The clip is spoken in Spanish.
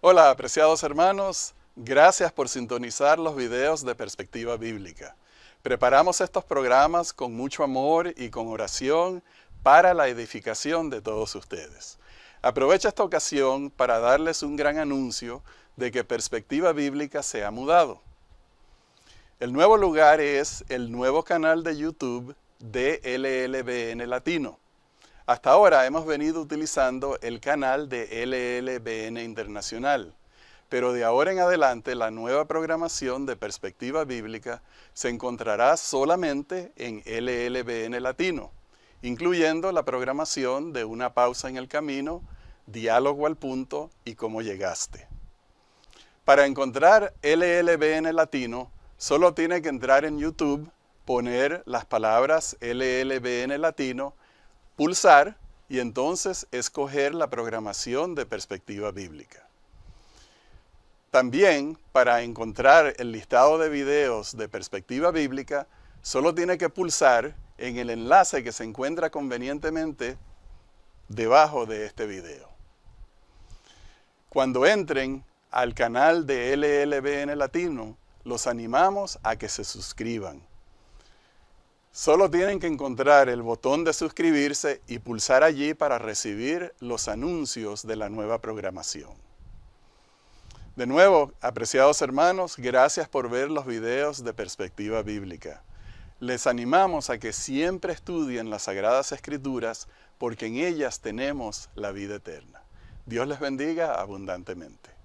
Hola, apreciados hermanos. Gracias por sintonizar los videos de Perspectiva Bíblica. Preparamos estos programas con mucho amor y con oración para la edificación de todos ustedes. Aprovecho esta ocasión para darles un gran anuncio de que Perspectiva Bíblica se ha mudado. El nuevo lugar es el nuevo canal de YouTube de LLBN Latino. Hasta ahora hemos venido utilizando el canal de LLBN Internacional, pero de ahora en adelante la nueva programación de perspectiva bíblica se encontrará solamente en LLBN Latino, incluyendo la programación de Una pausa en el camino, Diálogo al punto y Cómo llegaste. Para encontrar LLBN Latino, solo tiene que entrar en YouTube, poner las palabras LLBN Latino pulsar y entonces escoger la programación de perspectiva bíblica. También para encontrar el listado de videos de perspectiva bíblica, solo tiene que pulsar en el enlace que se encuentra convenientemente debajo de este video. Cuando entren al canal de LLBN Latino, los animamos a que se suscriban. Solo tienen que encontrar el botón de suscribirse y pulsar allí para recibir los anuncios de la nueva programación. De nuevo, apreciados hermanos, gracias por ver los videos de Perspectiva Bíblica. Les animamos a que siempre estudien las Sagradas Escrituras porque en ellas tenemos la vida eterna. Dios les bendiga abundantemente.